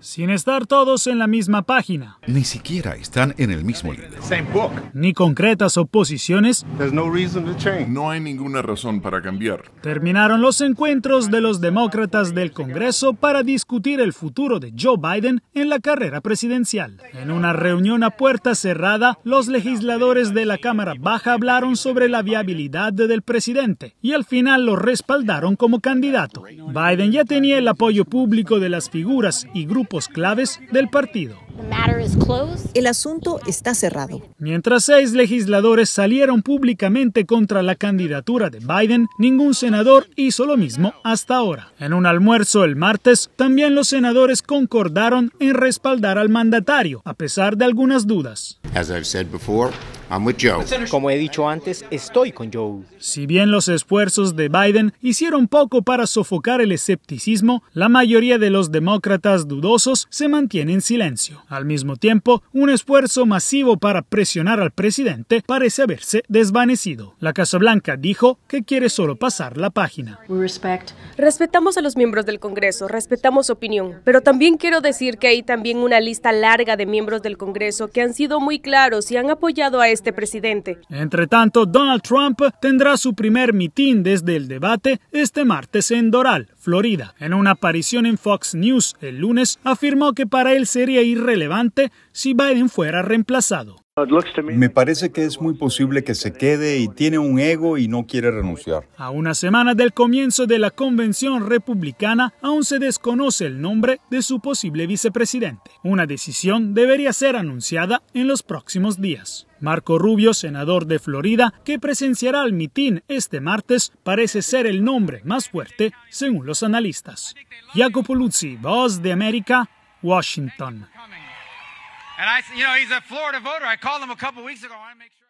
sin estar todos en la misma página. Ni siquiera están en el mismo libro. Ni concretas oposiciones. No hay ninguna razón para cambiar. Terminaron los encuentros de los demócratas del Congreso para discutir el futuro de Joe Biden en la carrera presidencial. En una reunión a puerta cerrada, los legisladores de la Cámara Baja hablaron sobre la viabilidad del presidente y al final lo respaldaron como candidato. Biden ya tenía el apoyo público de las figuras y grupos claves del partido. El asunto está cerrado. Mientras seis legisladores salieron públicamente contra la candidatura de Biden, ningún senador hizo lo mismo hasta ahora. En un almuerzo el martes, también los senadores concordaron en respaldar al mandatario, a pesar de algunas dudas. Como he dicho antes, estoy con Joe. Si bien los esfuerzos de Biden hicieron poco para sofocar el escepticismo, la mayoría de los demócratas dudosos se mantienen en silencio. Al mismo tiempo, un esfuerzo masivo para presionar al presidente parece haberse desvanecido. La Casa Blanca dijo que quiere solo pasar la página. Respetamos a los miembros del Congreso, respetamos opinión, pero también quiero decir que hay también una lista larga de miembros del Congreso que han sido muy claros y han apoyado a este este presidente. Entre tanto, Donald Trump tendrá su primer mitin desde el debate este martes en Doral, Florida. En una aparición en Fox News el lunes, afirmó que para él sería irrelevante si Biden fuera reemplazado. Me parece que es muy posible que se quede y tiene un ego y no quiere renunciar. A una semana del comienzo de la convención republicana, aún se desconoce el nombre de su posible vicepresidente. Una decisión debería ser anunciada en los próximos días. Marco Rubio, senador de Florida, que presenciará el mitin este martes, parece ser el nombre más fuerte según los analistas. Jacopo Luzzi, Voz de América, Washington. And I, you know, he's a Florida voter. I called him a couple weeks ago. I want to make sure.